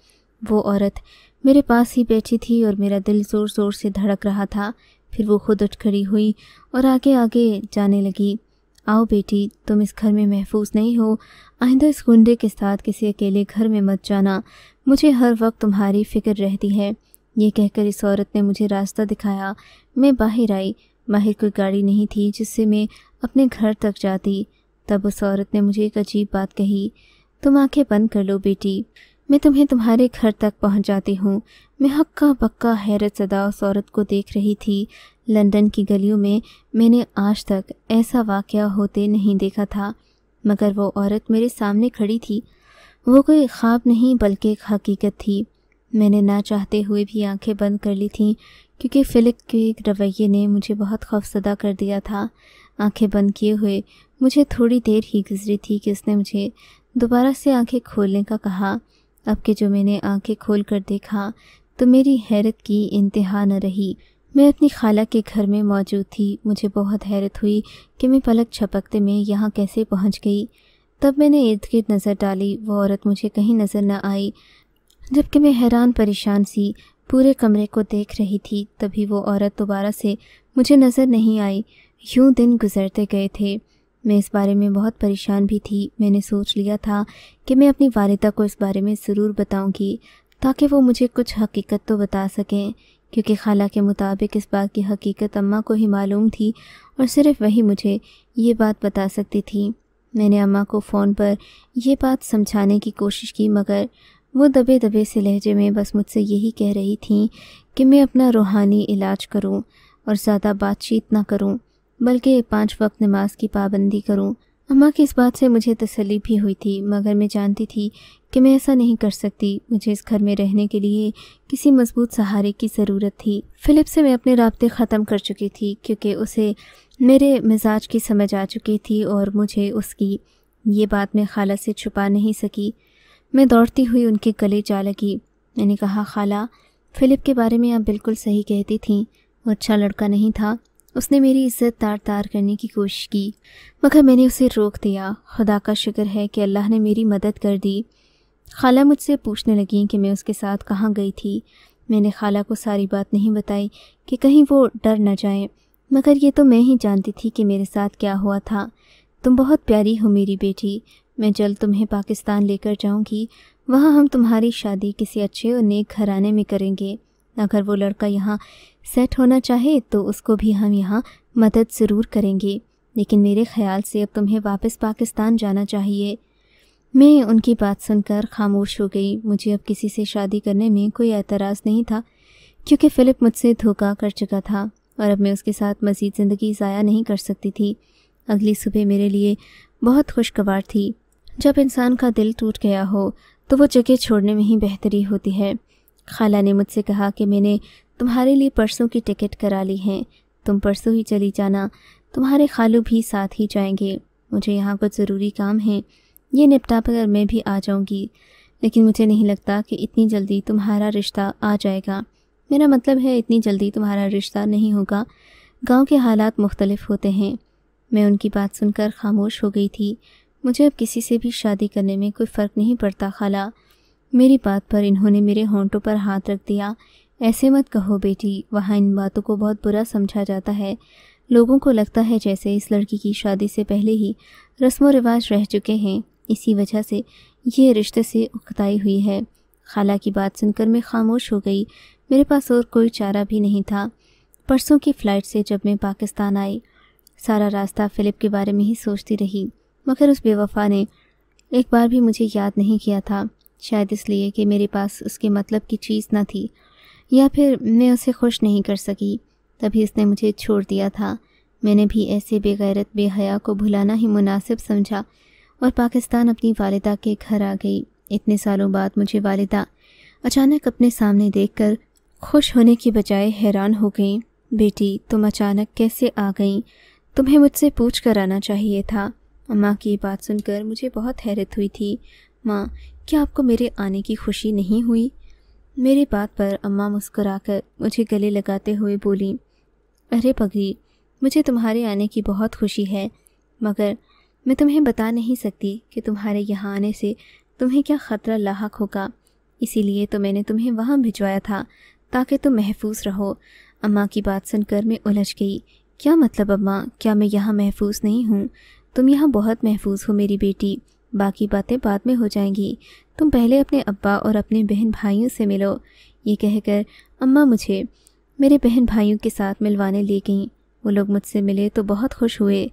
वो औरत मेरे पास ही बैठी थी और मेरा दिल ज़ोर ज़ोर से धड़क रहा था फिर वो खुद उठ खड़ी हुई और आगे आगे जाने लगी आओ बेटी तुम इस घर में महफूज नहीं हो आइंदा इस गुंडे के साथ किसी अकेले घर में मत जाना मुझे हर वक्त तुम्हारी फ़िक्र रहती है ये कहकर इस औरत ने मुझे रास्ता दिखाया मैं बाहर आई बाहर कोई गाड़ी नहीं थी जिससे मैं अपने घर तक जाती तब उस औरत ने मुझे एक अजीब बात कही तुम आंखें बंद कर लो बेटी मैं तुम्हें तुम्हारे घर तक पहुंच जाती हूँ मैं हक्का बक्का हैरत सदा उस औरत को देख रही थी लंदन की गलियों में मैंने आज तक ऐसा वाक़ होते नहीं देखा था मगर वो औरत मेरे सामने खड़ी थी वो कोई ख्वाब नहीं बल्कि एक हकीकत थी मैंने ना चाहते हुए भी आंखें बंद कर ली थीं क्योंकि फ़िलिप के एक रवैये ने मुझे बहुत खौफसदा कर दिया था आंखें बंद किए हुए मुझे थोड़ी देर ही गुजरी थी कि उसने मुझे दोबारा से आंखें खोलने का कहा अब के जो मैंने आंखें खोल कर देखा तो मेरी हैरत की इंतहा न रही मैं अपनी खाला के घर में मौजूद थी मुझे बहुत हैरत हुई कि मैं पलक छपकते में यहाँ कैसे पहुँच गई तब मैंने इर्द गिर्द नज़र डाली वो औरत मुझे कहीं नज़र न आई जबकि मैं हैरान परेशान सी पूरे कमरे को देख रही थी तभी वो औरत दोबारा से मुझे नज़र नहीं आई यूं दिन गुजरते गए थे मैं इस बारे में बहुत परेशान भी थी मैंने सोच लिया था कि मैं अपनी वालदा को इस बारे में ज़रूर बताऊंगी ताकि वो मुझे कुछ हकीकत तो बता सकें क्योंकि खाला के मुताबिक इस बात की हकीकत अम्मा को ही मालूम थी और सिर्फ़ वही मुझे ये बात बता सकती थी मैंने अम्मा को फ़ोन पर यह बात समझाने की कोशिश की मगर वो दबे दबे से लहजे में बस मुझसे यही कह रही थी कि मैं अपना रूहानी इलाज करूं और ज़्यादा बातचीत ना करूं बल्कि पांच वक्त नमाज की पाबंदी करूं अम्मा की इस बात से मुझे तसली भी हुई थी मगर मैं जानती थी कि मैं ऐसा नहीं कर सकती मुझे इस घर में रहने के लिए किसी मजबूत सहारे की ज़रूरत थी फ़िलिप से मैं अपने रबते ख़त्म कर चुकी थी क्योंकि उसे मेरे मिजाज की समझ आ चुकी थी और मुझे उसकी ये बात मैं खाला से छुपा नहीं सकी मैं दौड़ती हुई उनके गले जा लगी मैंने कहा खाला फ़िलिप के बारे में आप बिल्कुल सही कहती थी वो अच्छा लड़का नहीं था उसने मेरी इज्जत तार तार करने की कोशिश की मगर मैंने उसे रोक दिया खुदा का शुक्र है कि अल्लाह ने मेरी मदद कर दी खाला मुझसे पूछने लगी कि मैं उसके साथ कहाँ गई थी मैंने खाला को सारी बात नहीं बताई कि कहीं वो डर न जाए मगर ये तो मैं ही जानती थी कि मेरे साथ क्या हुआ था तुम बहुत प्यारी हो मेरी बेटी मैं जल्द तुम्हें पाकिस्तान लेकर जाऊंगी वहाँ हम तुम्हारी शादी किसी अच्छे और नेक घराने में करेंगे अगर वो लड़का यहाँ सेट होना चाहे तो उसको भी हम यहाँ मदद ज़रूर करेंगे लेकिन मेरे ख्याल से अब तुम्हें वापस पाकिस्तान जाना चाहिए मैं उनकी बात सुनकर खामोश हो गई मुझे अब किसी से शादी करने में कोई एतराज़ नहीं था क्योंकि फ़िलिप मुझसे धोखा कर चुका था और अब मैं उसके साथ मज़ीद ज़िंदगी ज़ाया नहीं कर सकती थी अगली सुबह मेरे लिए बहुत खुशगवार थी जब इंसान का दिल टूट गया हो तो वो जगह छोड़ने में ही बेहतरी होती है खाला ने मुझसे कहा कि मैंने तुम्हारे लिए परसों की टिकट करा ली है तुम परसों ही चली जाना तुम्हारे खालू भी साथ ही जाएंगे मुझे यहाँ कुछ ज़रूरी काम है ये निपटा पर मैं भी आ जाऊँगी लेकिन मुझे नहीं लगता कि इतनी जल्दी तुम्हारा रिश्ता आ जाएगा मेरा मतलब है इतनी जल्दी तुम्हारा रिश्ता नहीं होगा गांव के हालात मुख्तलिफ होते हैं मैं उनकी बात सुनकर खामोश हो गई थी मुझे अब किसी से भी शादी करने में कोई फ़र्क नहीं पड़ता खाला मेरी बात पर इन्होंने मेरे होंठों पर हाथ रख दिया ऐसे मत कहो बेटी वहाँ इन बातों को बहुत बुरा समझा जाता है लोगों को लगता है जैसे इस लड़की की शादी से पहले ही रस्म रिवाज रह चुके हैं इसी वजह से ये रिश्ते से उकताई हुई है खाला की बात सुनकर मैं खामोश हो गई मेरे पास और कोई चारा भी नहीं था परसों की फ़्लाइट से जब मैं पाकिस्तान आई सारा रास्ता फ़िलिप के बारे में ही सोचती रही मगर उस बेवफा ने एक बार भी मुझे याद नहीं किया था शायद इसलिए कि मेरे पास उसके मतलब की चीज़ न थी या फिर मैं उसे खुश नहीं कर सकी तभी उसने मुझे छोड़ दिया था मैंने भी ऐसे बेगैरत बेहया को भुलाना ही मुनासिब समझा और पाकिस्तान अपनी वालदा के घर आ गई इतने सालों बाद मुझे वालदा अचानक अपने सामने देखकर खुश होने की बजाय हैरान हो गई बेटी तुम अचानक कैसे आ गई तुम्हें मुझसे पूछ कर आना चाहिए था अम्मा की बात सुनकर मुझे बहुत हैरत हुई थी माँ क्या आपको मेरे आने की खुशी नहीं हुई मेरी बात पर अम्मा मुस्कुराकर मुझे गले लगाते हुए बोली अरे पगली मुझे तुम्हारे आने की बहुत खुशी है मगर मैं तुम्हें बता नहीं सकती कि तुम्हारे यहाँ आने से तुम्हें क्या ख़तरा लाक होगा इसीलिए तो मैंने तुम्हें वहाँ भिजवाया था ताकि तुम महफूज रहो अम्मा की बात सुनकर मैं उलझ गई क्या मतलब अम्मा क्या मैं यहाँ महफूज नहीं हूँ तुम यहाँ बहुत महफूज हो मेरी बेटी बाकी बातें बाद में हो जाएंगी तुम पहले अपने अब्बा और अपने बहन भाइयों से मिलो ये कहकर अम्मा मुझे मेरे बहन भाइयों के साथ मिलवाने ले गईं वो लोग मुझसे मिले तो बहुत खुश हुए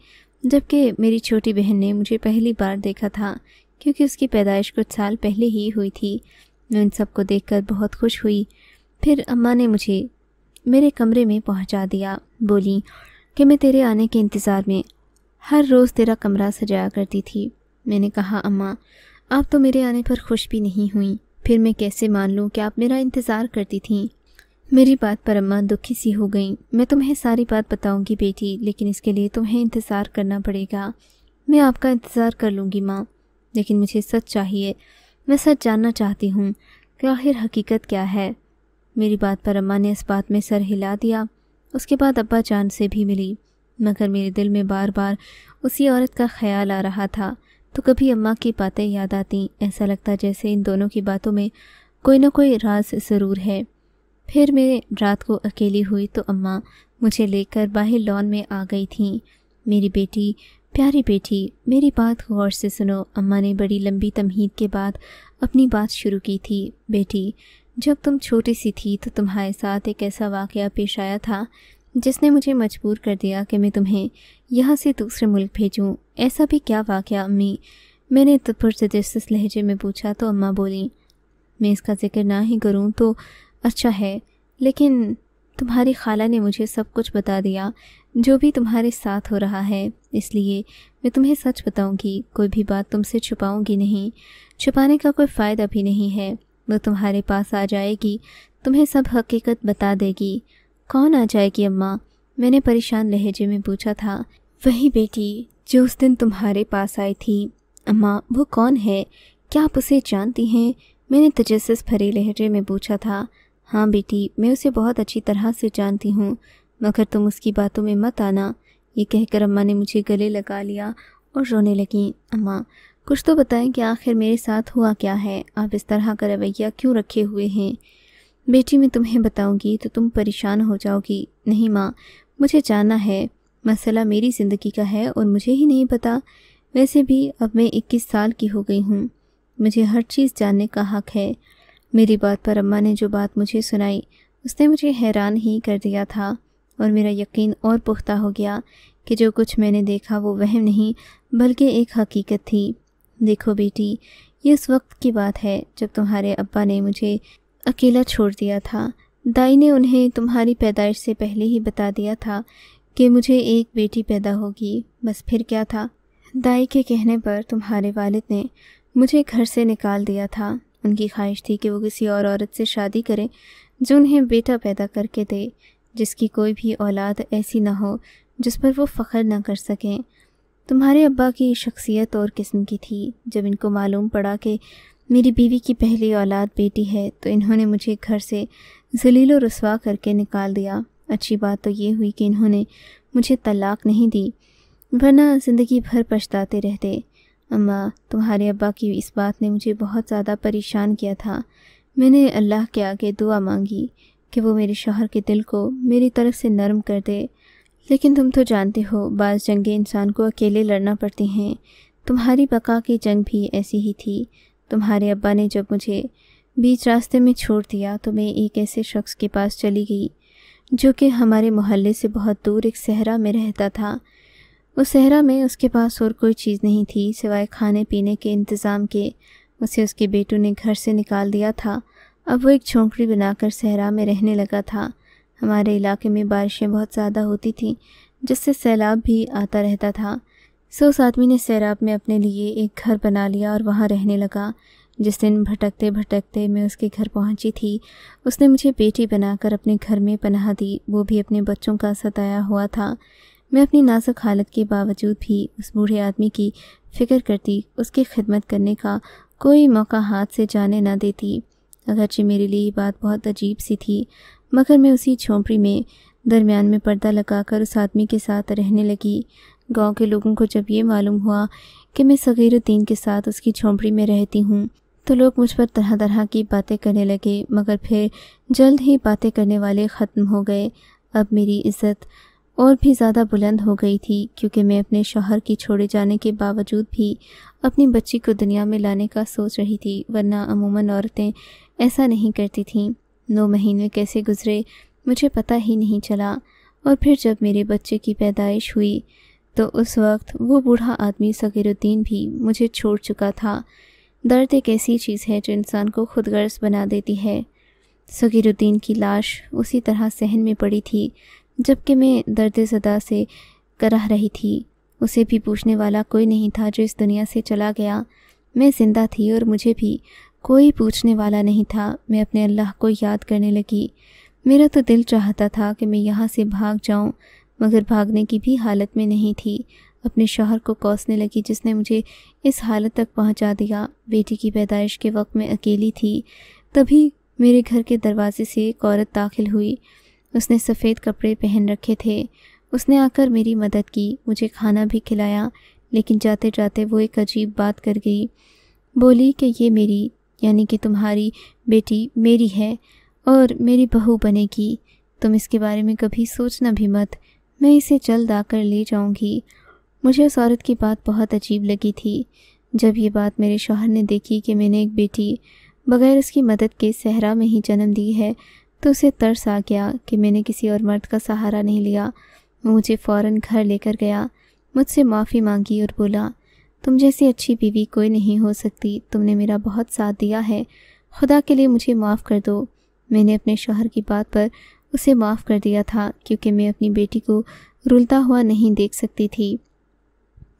जबकि मेरी छोटी बहन ने मुझे पहली बार देखा था क्योंकि उसकी पैदाइश कुछ साल पहले ही हुई थी मैं उन सबको कर बहुत खुश हुई फिर अम्मा ने मुझे मेरे कमरे में पहुंचा दिया बोली कि मैं तेरे आने के इंतज़ार में हर रोज़ तेरा कमरा सजाया करती थी मैंने कहा अम्मा आप तो मेरे आने पर खुश भी नहीं हुई फिर मैं कैसे मान लूँ कि आप मेरा इंतज़ार करती थीं मेरी बात पर अम्मा दुखी सी हो गई मैं तुम्हें सारी बात बताऊंगी बेटी लेकिन इसके लिए तुम्हें इंतज़ार करना पड़ेगा मैं आपका इंतज़ार कर लूँगी माँ लेकिन मुझे सच चाहिए मैं सच जानना चाहती हूँ कि आखिर हकीकत क्या है मेरी बात पर अम्मा ने इस बात में सर हिला दिया उसके बाद अब्बा जान से भी मिली मगर मेरे दिल में बार बार उसी औरत का ख्याल आ रहा था तो कभी अम्मा की बातें याद आती ऐसा लगता जैसे इन दोनों की बातों में कोई ना कोई राज ज़रूर है फिर मैं रात को अकेली हुई तो अम्मा मुझे लेकर बाहर लॉन में आ गई थी मेरी बेटी प्यारी बेटी मेरी बात गौर से सुनो अम्मा ने बड़ी लंबी तमहीद के बाद अपनी बात शुरू की थी बेटी जब तुम छोटी सी थी तो तुम्हारे साथ एक ऐसा वाक़ पेश आया था जिसने मुझे मजबूर कर दिया कि मैं तुम्हें यहाँ से दूसरे मुल्क भेजूँ ऐसा भी क्या वाक़ अम्मी मैंने तो पुरजस लहजे में पूछा तो अम्मा बोली मैं इसका ज़िक्र ना ही करूँ तो अच्छा है लेकिन तुम्हारी खाला ने मुझे सब कुछ बता दिया जो भी तुम्हारे साथ हो रहा है इसलिए मैं तुम्हें सच बताऊंगी कोई भी बात तुमसे छुपाऊंगी नहीं छुपाने का कोई फ़ायदा भी नहीं है वो तुम्हारे पास आ जाएगी तुम्हें सब हकीकत बता देगी कौन आ जाएगी अम्मा मैंने परेशान लहजे में पूछा था वही बेटी जो उस दिन तुम्हारे पास आई थी अम्मा वो कौन है क्या आप उसे जानती हैं मैंने तजस भरे लहजे में पूछा था हाँ बेटी मैं उसे बहुत अच्छी तरह से जानती हूँ मगर तुम उसकी बातों में मत आना ये कहकर अम्मा ने मुझे गले लगा लिया और रोने लगी अम्मा कुछ तो बताएं कि आखिर मेरे साथ हुआ क्या है आप इस तरह का रवैया क्यों रखे हुए हैं बेटी मैं तुम्हें बताऊंगी तो तुम परेशान हो जाओगी नहीं माँ मुझे जाना है मसला मेरी ज़िंदगी का है और मुझे ही नहीं पता वैसे भी अब मैं इक्कीस साल की हो गई हूँ मुझे हर चीज़ जानने का हक़ है मेरी बात पर अम्मा ने जो बात मुझे सुनाई उसने मुझे हैरान ही कर दिया था और मेरा यकीन और पुख्ता हो गया कि जो कुछ मैंने देखा वो वहम नहीं बल्कि एक हकीकत थी देखो बेटी ये उस वक्त की बात है जब तुम्हारे अब्बा ने मुझे अकेला छोड़ दिया था दाई ने उन्हें तुम्हारी पैदाइश से पहले ही बता दिया था कि मुझे एक बेटी पैदा होगी बस फिर क्या था दाई के कहने पर तुम्हारे वालिद ने मुझे घर से निकाल दिया था उनकी ख्वाहिश थी कि वो किसी और औरत से शादी करें जो उन्हें बेटा पैदा करके दे जिसकी कोई भी औलाद ऐसी ना हो जिस पर वो फ़ख्र ना कर सकें तुम्हारे अब्बा की शख्सियत और किस्म की थी जब इनको मालूम पड़ा कि मेरी बीवी की पहली औलाद बेटी है तो इन्होंने मुझे घर से जलीलो रसवा करके निकाल दिया अच्छी बात तो ये हुई कि इन्होंने मुझे तलाक नहीं दी वरना ज़िंदगी भर पछताते रहते अम्मा तुम्हारे अब्बा की इस बात ने मुझे बहुत ज़्यादा परेशान किया था मैंने अल्लाह के आगे दुआ मांगी कि वो मेरे शोहर के दिल को मेरी तरफ से नरम कर दे लेकिन तुम तो जानते हो बाज़ जंगे इंसान को अकेले लड़ना पड़ती हैं तुम्हारी बका की जंग भी ऐसी ही थी तुम्हारे अब्बा ने जब मुझे बीच रास्ते में छोड़ दिया तो मैं एक ऐसे शख्स के पास चली गई जो कि हमारे मोहल्ले से बहुत दूर एक सहरा में रहता था उस सहरा में उसके पास और कोई चीज़ नहीं थी सिवाय खाने पीने के इंतज़ाम के उसे उसके बेटों ने घर से निकाल दिया था अब वो एक झोंकड़ी बनाकर सहरा में रहने लगा था हमारे इलाके में बारिशें बहुत ज़्यादा होती थी जिससे सैलाब भी आता रहता था सो उस आदमी ने सैराब में अपने लिए एक घर बना लिया और वहाँ रहने लगा जिस दिन भटकते भटकते मैं उसके घर पहुँची थी उसने मुझे बेटी बनाकर अपने घर में पनाह दी वो भी अपने बच्चों का सताया हुआ था मैं अपनी नाजुक हालत के बावजूद भी उस बूढ़े आदमी की फ़िक्र करती उसकी खिदमत करने का कोई मौका हाथ से जाने ना देती अगरचे मेरे लिए ये बात बहुत अजीब सी थी मगर मैं उसी झोंपड़ी में दरमियान में पर्दा लगाकर उस आदमी के साथ रहने लगी गांव के लोगों को जब ये मालूम हुआ कि मैं सगीरुद्दीन के साथ उसकी झोंपड़ी में रहती हूँ तो लोग मुझ पर तरह तरह की बातें करने लगे मगर फिर जल्द ही बातें करने वाले ख़त्म हो गए अब मेरी इज़्ज़त और भी ज़्यादा बुलंद हो गई थी क्योंकि मैं अपने शोहर की छोड़े जाने के बावजूद भी अपनी बच्ची को दुनिया में लाने का सोच रही थी वरना अमूमन औरतें ऐसा नहीं करती थीं नौ महीने कैसे गुजरे मुझे पता ही नहीं चला और फिर जब मेरे बच्चे की पैदाइश हुई तो उस वक्त वो बूढ़ा आदमी सगीरुद्दीन भी मुझे छोड़ चुका था दर्द एक ऐसी चीज़ है जो इंसान को खुदगर्ज बना देती है सगीरुद्दीन की लाश उसी तरह सहन में पड़ी थी जबकि मैं दर्द ज़दा से कराह रही थी उसे भी पूछने वाला कोई नहीं था जो इस दुनिया से चला गया मैं ज़िंदा थी और मुझे भी कोई पूछने वाला नहीं था मैं अपने अल्लाह को याद करने लगी मेरा तो दिल चाहता था कि मैं यहाँ से भाग जाऊँ मगर भागने की भी हालत में नहीं थी अपने शोहर को कोसने लगी जिसने मुझे इस हालत तक पहुंचा दिया बेटी की पैदाइश के वक्त में अकेली थी तभी मेरे घर के दरवाजे से एक औरत दाखिल हुई उसने सफ़ेद कपड़े पहन रखे थे उसने आकर मेरी मदद की मुझे खाना भी खिलाया लेकिन जाते जाते वो एक अजीब बात कर गई बोली कि ये मेरी यानी कि तुम्हारी बेटी मेरी है और मेरी बहू बनेगी तुम इसके बारे में कभी सोचना भी मत मैं इसे जल्द आकर ले जाऊंगी मुझे उस औरत की बात बहुत अजीब लगी थी जब ये बात मेरे शोहर ने देखी कि मैंने एक बेटी बगैर उसकी मदद के सहरा में ही जन्म दी है तो उसे तरस आ गया कि मैंने किसी और मर्द का सहारा नहीं लिया वो मुझे फ़ौर घर लेकर गया मुझसे माफ़ी मांगी और बोला तुम जैसी अच्छी बीवी कोई नहीं हो सकती तुमने मेरा बहुत साथ दिया है खुदा के लिए मुझे माफ़ कर दो मैंने अपने शोहर की बात पर उसे माफ़ कर दिया था क्योंकि मैं अपनी बेटी को रुलता हुआ नहीं देख सकती थी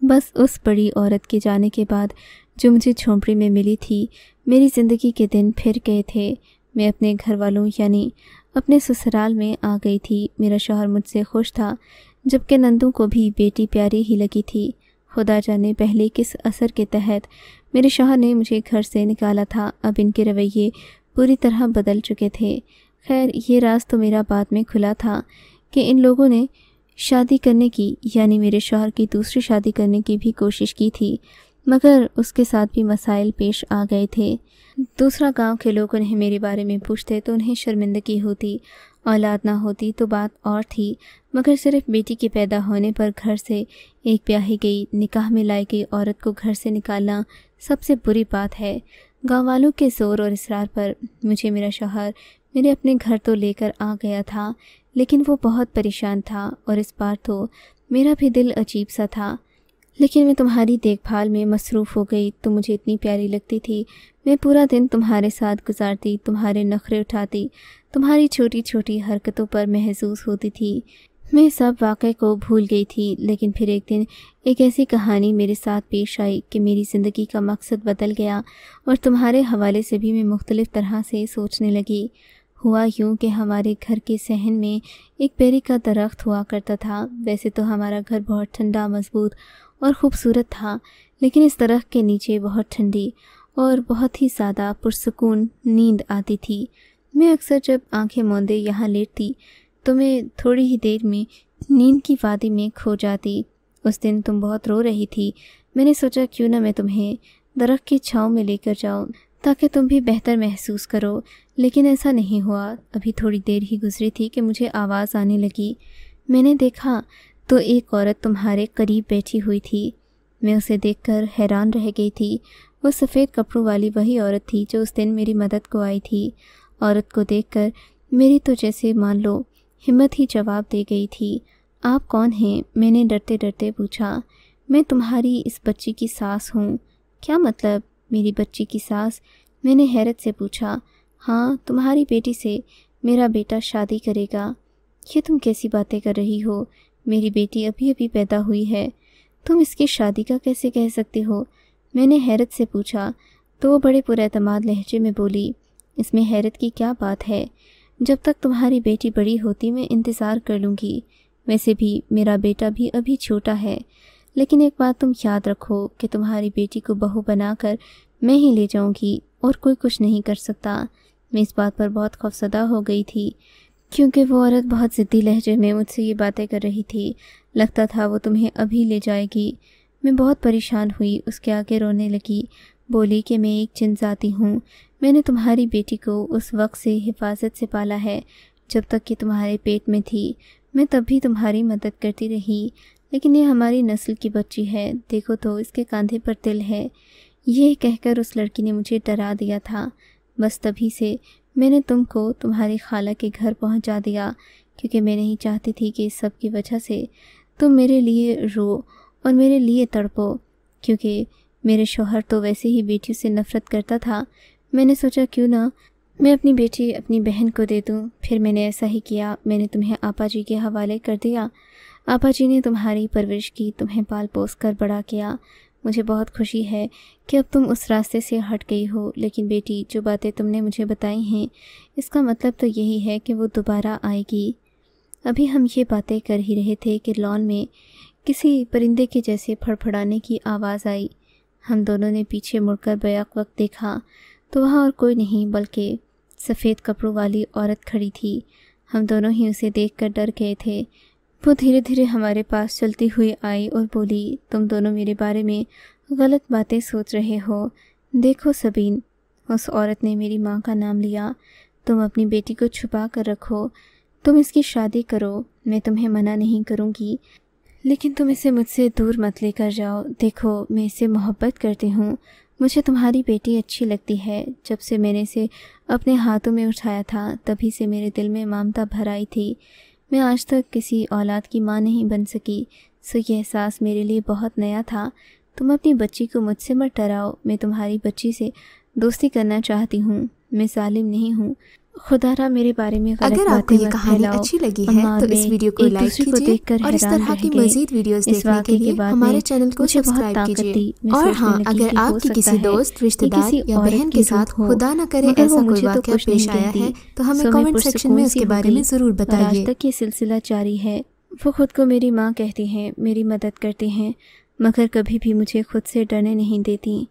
बस उस बड़ी औरत के जाने के बाद जो मुझे झोंपड़ी में मिली थी मेरी ज़िंदगी के दिन फिर गए थे मैं अपने घर वालों यानी अपने ससुराल में आ गई थी मेरा शोहर मुझसे खुश था जबकि नंदू को भी बेटी प्यारी ही लगी थी खुदा जाने पहले किस असर के तहत मेरे शोहर ने मुझे घर से निकाला था अब इनके रवैये पूरी तरह बदल चुके थे खैर ये राज तो मेरा बाद में खुला था कि इन लोगों ने शादी करने की यानी मेरे शोहर की दूसरी शादी करने की भी कोशिश की थी मगर उसके साथ भी मसाइल पेश आ गए थे दूसरा गांव के लोग उन्हें मेरे बारे में पूछते तो उन्हें शर्मिंदगी होती औलाद ना होती तो बात और थी मगर सिर्फ बेटी के पैदा होने पर घर से एक ब्याही गई निकाह में लाई गई औरत को घर से निकालना सबसे बुरी बात है गाँव वालों के ज़ोर और इसरार पर मुझे मेरा शोहर मेरे अपने घर तो लेकर आ गया था लेकिन वो बहुत परेशान था और इस बार तो मेरा भी दिल अजीब सा था लेकिन मैं तुम्हारी देखभाल में मसरूफ़ हो गई तो मुझे इतनी प्यारी लगती थी मैं पूरा दिन तुम्हारे साथ गुजारती तुम्हारे नखरे उठाती तुम्हारी छोटी छोटी हरकतों पर महसूस होती थी मैं सब वाक़े को भूल गई थी लेकिन फिर एक दिन एक ऐसी कहानी मेरे साथ पेश आई कि मेरी ज़िंदगी का मकसद बदल गया और तुम्हारे हवाले से भी मैं मुख्तलिफ़ तरह से सोचने लगी हुआ यूँ कि हमारे घर के सहन में एक पेरे का दरख्त हुआ करता था वैसे तो हमारा घर बहुत ठंडा मजबूत और ख़ूबसूरत था लेकिन इस दरख्त के नीचे बहुत ठंडी और बहुत ही ज़्यादा पुरसकून नींद आती थी मैं अक्सर जब आंखें मौंदे यहाँ लेटती तो मैं थोड़ी ही देर में नींद की वादी में खो जाती उस दिन तुम बहुत रो रही थी मैंने सोचा क्यों ना मैं तुम्हें दरख्त की छाँव में लेकर जाऊँ ताकि तुम भी बेहतर महसूस करो लेकिन ऐसा नहीं हुआ अभी थोड़ी देर ही गुजरी थी कि मुझे आवाज़ आने लगी मैंने देखा तो एक औरत तुम्हारे करीब बैठी हुई थी मैं उसे देखकर हैरान रह गई थी वो सफ़ेद कपड़ों वाली वही औरत थी जो उस दिन मेरी मदद को आई थी औरत को देखकर मेरी तो जैसे मान लो हिम्मत ही जवाब दे गई थी आप कौन हैं मैंने डरते डरते पूछा मैं तुम्हारी इस बच्ची की सास हूँ क्या मतलब मेरी बच्ची की सास मैंने हैरत से पूछा हाँ तुम्हारी बेटी से मेरा बेटा शादी करेगा ये तुम कैसी बातें कर रही हो मेरी बेटी अभी अभी पैदा हुई है तुम इसकी शादी का कैसे कह सकते हो मैंने हैरत से पूछा तो वो बड़े पुरतमाद लहजे में बोली इसमें हैरत की क्या बात है जब तक तुम्हारी बेटी बड़ी होती मैं इंतज़ार कर लूँगी वैसे भी मेरा बेटा भी अभी छोटा है लेकिन एक बात तुम याद रखो कि तुम्हारी बेटी को बहू बनाकर मैं ही ले जाऊंगी और कोई कुछ नहीं कर सकता मैं इस बात पर बहुत खौफसदा हो गई थी क्योंकि वो औरत बहुत ज़िद्दी लहजे में मुझसे ये बातें कर रही थी लगता था वो तुम्हें अभी ले जाएगी मैं बहुत परेशान हुई उसके आगे रोने लगी बोली कि मैं एक जाती हूँ मैंने तुम्हारी बेटी को उस वक्त से हिफाजत से पाला है जब तक कि तुम्हारे पेट में थी मैं तब भी तुम्हारी मदद करती रही लेकिन ये हमारी नस्ल की बच्ची है देखो तो इसके कंधे पर तिल है यह कहकर उस लड़की ने मुझे डरा दिया था बस तभी से मैंने तुमको तुम्हारी खाला के घर पहुंचा दिया क्योंकि मैं नहीं चाहती थी कि इस सब की वजह से तुम मेरे लिए रो और मेरे लिए तड़पो क्योंकि मेरे शोहर तो वैसे ही बेटियों से नफ़रत करता था मैंने सोचा क्यों ना मैं अपनी बेटी अपनी बहन को दे दूँ फिर मैंने ऐसा ही किया मैंने तुम्हें आपा जी के हवाले कर दिया आपा जी ने तुम्हारी परवरिश की तुम्हें पाल पोस कर बड़ा किया मुझे बहुत खुशी है कि अब तुम उस रास्ते से हट गई हो लेकिन बेटी जो बातें तुमने मुझे बताई हैं इसका मतलब तो यही है कि वो दोबारा आएगी अभी हम ये बातें कर ही रहे थे कि लॉन में किसी परिंदे के जैसे फड़फड़ाने की आवाज़ आई हम दोनों ने पीछे मुड़कर बैक वक्त देखा तो वहाँ और कोई नहीं बल्कि सफ़ेद कपड़ों वाली औरत खड़ी थी हम दोनों ही उसे देखकर डर गए थे वो धीरे धीरे हमारे पास चलती हुई आई और बोली तुम दोनों मेरे बारे में गलत बातें सोच रहे हो देखो सबीन उस औरत ने मेरी माँ का नाम लिया तुम अपनी बेटी को छुपा कर रखो तुम इसकी शादी करो मैं तुम्हें मना नहीं करूँगी लेकिन तुम इसे मुझसे दूर मत लेकर जाओ देखो मैं इसे मोहब्बत करती हूँ मुझे तुम्हारी बेटी अच्छी लगती है जब से मैंने इसे अपने हाथों में उठाया था तभी से मेरे दिल में मामता भर आई थी मैं आज तक किसी औलाद की माँ नहीं बन सकी सो यह एहसास मेरे लिए बहुत नया था तुम अपनी बच्ची को मुझसे मत डराओ मैं तुम्हारी बच्ची से दोस्ती करना चाहती हूँ मैं सालिम नहीं हूँ खुदारा मेरे बारे में अगर आपको ये कहानी अच्छी लगी है तो इस वीडियो को लाइक कीजिए और इस तरह की मजीद वीडियोस देखने के लिए हमारे चैनल को सब्सक्राइब कीजिए और हाँ अगर आपके किसी दोस्त रिश्तेदार या बहन के साथ खुदा न करे ऐसा कोई तो वाक्य पेश आया है तो हमें कमेंट सेक्शन में उसके बारे में जरूर बताइए तक ये सिलसिला जारी है वो खुद को मेरी माँ कहती है मेरी मदद करती है मगर कभी भी मुझे खुद से डरने नहीं देती